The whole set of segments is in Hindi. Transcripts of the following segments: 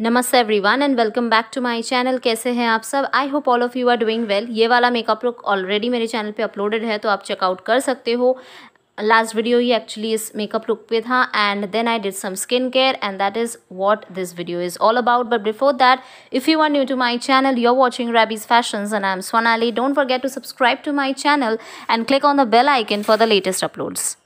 नमस्ते everyone and welcome back to my channel कैसे हैं आप सब I hope all of you are doing well ये वाला मेकअप लुक ऑलरेडी मेरे चैनल पे अपलोडेड है तो आप चेकआउट कर सकते हो लास्ट वीडियो ही एक्चुअली इस मेकअप लुक पे था and then I did some skin care and that is what this video is all about but before that if you are new to my channel you are watching रैबीज fashion and I am Sonali don't forget to subscribe to my channel and click on the bell icon for the latest uploads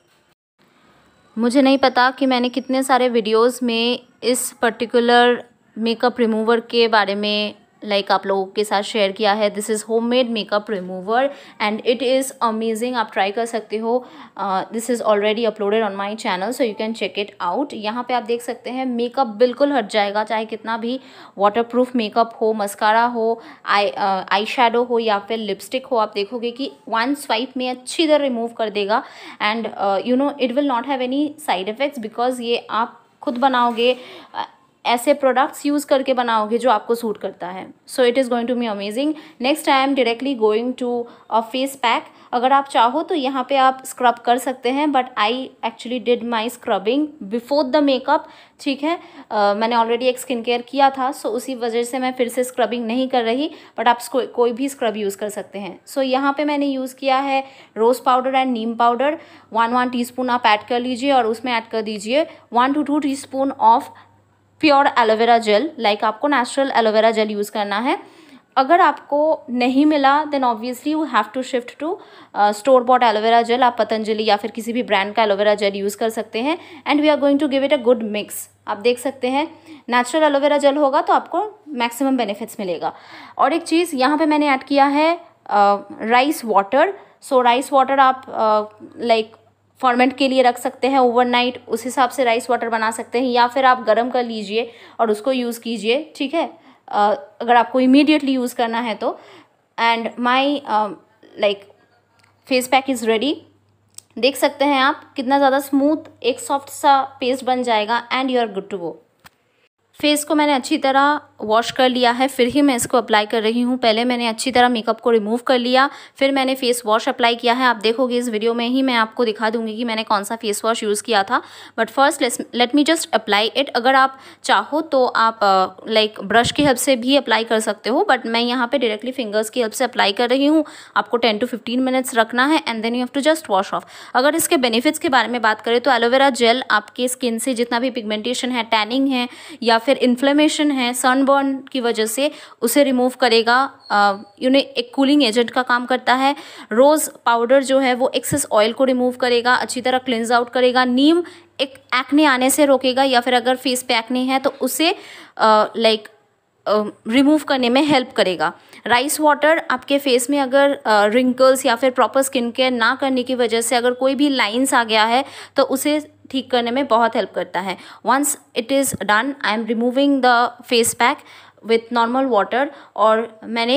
मुझे नहीं पता कि मैंने कितने सारे वीडियोज़ में इस पर्टिकुलर मेकअप रिमूवर के बारे में लाइक like आप लोगों के साथ शेयर किया है this is homemade makeup remover and it is amazing आप ट्राई कर सकते हो this is already uploaded on my channel so you can check it out यहाँ पे आप देख सकते हैं मेकअप बिल्कुल हट जाएगा चाहे कितना भी वाटरप्रूफ मेकअप हो मस्कारा हो आई आई शेडो हो या फिर लिपस्टिक हो आप देखोगे कि वन स्वाइप में अच्छी तरह रिमूव कर देगा and you know it will not have any side effects because ये आप खुद बनाओगे uh, ऐसे प्रोडक्ट्स यूज़ करके बनाओगे जो आपको सूट करता है so it is going to me amazing next I am directly going to a face pack अगर आप चाहो तो यहाँ पे आप स्क्रब कर सकते हैं but I actually did my scrubbing before the makeup ठीक है uh, मैंने ऑलरेडी एक स्किन केयर किया था सो so उसी वजह से मैं फिर से स्क्रबिंग नहीं कर रही बट आप को, कोई भी स्क्रब यूज़ कर सकते हैं सो so, यहाँ पे मैंने यूज़ किया है rose powder and neem powder one one T आप ऐड कर लीजिए और उसमें ऐड कर दीजिए one two two T of pure aloe vera gel like आपको नेचुरल एलोवेरा जेल यूज़ करना है अगर आपको नहीं मिला then obviously you have to shift to store bought aloe vera gel आप पतंजलि या फिर किसी भी ब्रांड का एलोवेरा जेल यूज़ कर सकते हैं and we are going to give it a good mix आप देख सकते हैं नेचुरल एलोवेरा जेल होगा तो आपको मैक्सिमम बेनिफिट्स मिलेगा और एक चीज़ यहाँ पे मैंने ऐड किया है rice water so rice water आप लाइक uh, like, फॉर्मेट के लिए रख सकते हैं ओवरनाइट उस हिसाब से राइस वाटर बना सकते हैं या फिर आप गर्म कर लीजिए और उसको यूज़ कीजिए ठीक है uh, अगर आपको इमीडिएटली यूज़ करना है तो and my like face pack is ready देख सकते हैं आप कितना ज़्यादा स्मूथ एक सॉफ्ट सा पेस्ट बन जाएगा and you are good to go face को मैंने अच्छी तरह वॉश कर लिया है फिर ही मैं इसको अप्लाई कर रही हूँ पहले मैंने अच्छी तरह मेकअप को रिमूव कर लिया फिर मैंने फेस वॉश अप्लाई किया है आप देखोगे इस वीडियो में ही मैं आपको दिखा दूंगी कि मैंने कौन सा फेस वॉश यूज़ किया था but first let me just apply it अगर आप चाहो तो आप लाइक ब्रश की हेल्प से भी अप्लाई कर सकते हो बट मैं यहाँ पर डायरेक्टली फिंगर्स की हेल्प से अप्लाई कर रही हूँ आपको टेन टू फिफ्टीन मिनट्स रखना है and then you have to just wash off अगर इसके बेनिफिट्स के बारे में बात करें तो एलोवेरा जेल आपके स्किन से जितना भी पिगमेंटेशन है टैनिंग है या फिर इन्फ्लेमेशन है सनबर्न की वजह से उसे रिमूव करेगा यूने एक कूलिंग एजेंट का काम करता है रोज़ पाउडर जो है वो एक्सेस ऑयल को रिमूव करेगा अच्छी तरह क्लिनज आउट करेगा नीम एक एक्ने आने से रोकेगा या फिर अगर फेस पे एक्ने है तो उसे लाइक रिमूव करने में हेल्प करेगा राइस वाटर आपके फेस में अगर रिंकल्स या फिर प्रॉपर स्किन केयर ना करने की वजह से अगर कोई भी लाइंस आ गया है तो उसे ठीक करने में बहुत हेल्प करता है once it is done I am removing the face pack with normal water और मैंने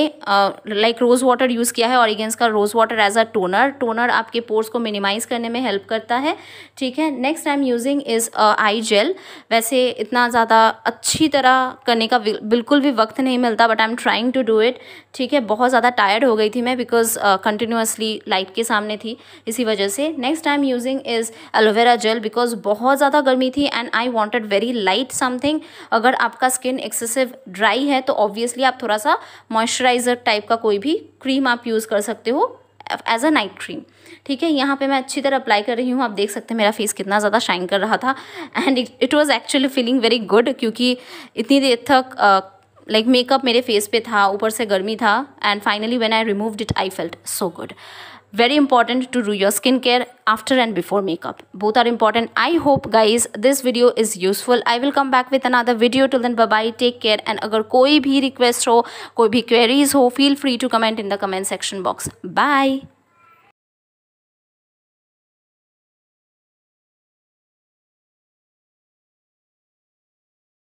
लाइक रोज़ वाटर यूज़ किया है ऑरिगेंस का rose water as a toner toner आपके पोर्स को मिनिमाइज़ करने में हेल्प करता है ठीक है next I am using is eye gel वैसे इतना ज़्यादा अच्छी तरह करने का बिल्कुल भी वक्त नहीं मिलता but I am trying to do it ठीक है बहुत ज़्यादा टायर्ड हो गई थी मैं बिकॉज कंटिन्यूसली लाइट के सामने थी इसी वजह से next I am using is aloe vera gel because बहुत ज़्यादा गर्मी थी and I wanted very light something अगर आपका स्किन एक्सेसिव ड्राई ड्राई है तो ऑब्वियसली आप थोड़ा सा मॉइस्चराइज़र टाइप का कोई भी क्रीम आप यूज़ कर सकते हो एज अ नाइट क्रीम ठीक है यहाँ पे मैं अच्छी तरह अप्लाई कर रही हूँ आप देख सकते हैं मेरा फेस कितना ज़्यादा शाइन कर रहा था and it was actually feeling very good क्योंकि इतनी देर तक लाइक like, मेकअप मेरे फेस पे था ऊपर से गर्मी था and finally when I removed it I felt so good very important to do your skin care after and before makeup both are important I hope guys this video is useful I will come back with another video to then bye take care and अगर कोई भी रिक्वेस्ट हो कोई भी क्वेरीज हो feel free to comment in the comment section box bye